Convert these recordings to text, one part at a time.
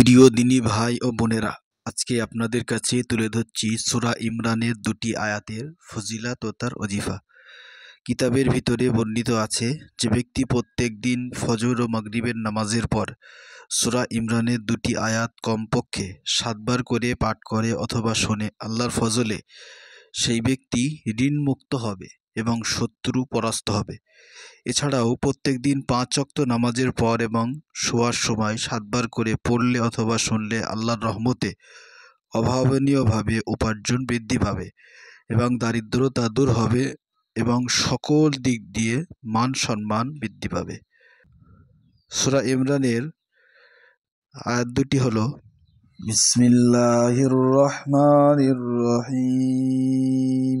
প্রিয় দিনী ভাই ও বোনেরা আজকে আপনাদের কাছে তুলে ধরছি সুরা ইমরানের দুটি আয়াতের ফজিলা তোতার অজিফা কিতাবের ভিতরে বর্ণিত আছে যে ব্যক্তি প্রত্যেক দিন ফজর ও মাগরিবের নামাজের পর সুরা ইমরানের দুটি আয়াত কমপক্ষে সাতবার করে পাঠ করে অথবা শোনে আল্লাহর ফজলে সেই ব্যক্তি ঋণমুক্ত হবে এবং শত্রু পরাস্ত হবে এছাড়াও প্রত্যেক দিন পাঁচ অক্ত নামাজের পর এবং শোয়ার সময় সাতবার করে পড়লে অথবা শুনলে আল্লাহর রহমতে অভাবনীয়ভাবে উপার্জন বৃদ্ধি পাবে এবং দারিদ্রতা দূর হবে এবং সকল দিক দিয়ে মান সম্মান বৃদ্ধি পাবে সুরা ইমরানের আয়াত দুটি হল বিসমিল্লাহ রহমান রহিম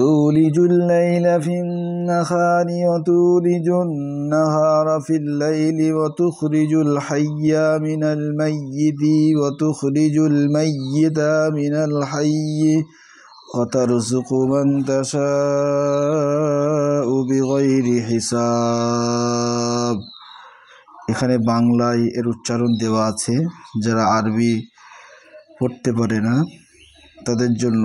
تولج الليل في النهار وتولج النهار في الليل وتخرج الحي من الميت وتخرج الميت من الحي وترزق من تشاء بغير حساب এখানে বাংলায় এর উচ্চারণ দেওয়া আছে যারা আরবি পড়তে পারে না তাদের জন্য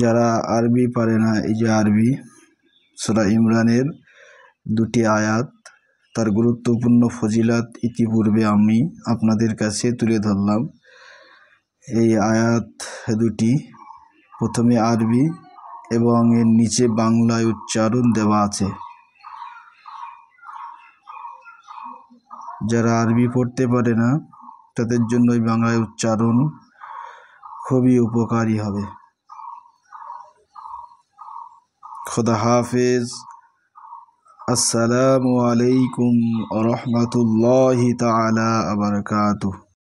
যারা আরবি পারে না এই যে আরবি সুরা ইমরানের দুটি আয়াত তার গুরুত্বপূর্ণ ফজিলাত ইতিপূর্বে আমি আপনাদের কাছে তুলে ধরলাম এই আয়াত দুটি প্রথমে আরবি এবং এর নিচে বাংলায় উচ্চারণ দেওয়া আছে যারা আরবি পড়তে পারে না তাদের জন্য এই বাংলায় উচ্চারণ খুবই উপকারী হবে خدا حافظ السلام عليكم ورحمة الله تعالى وبركاته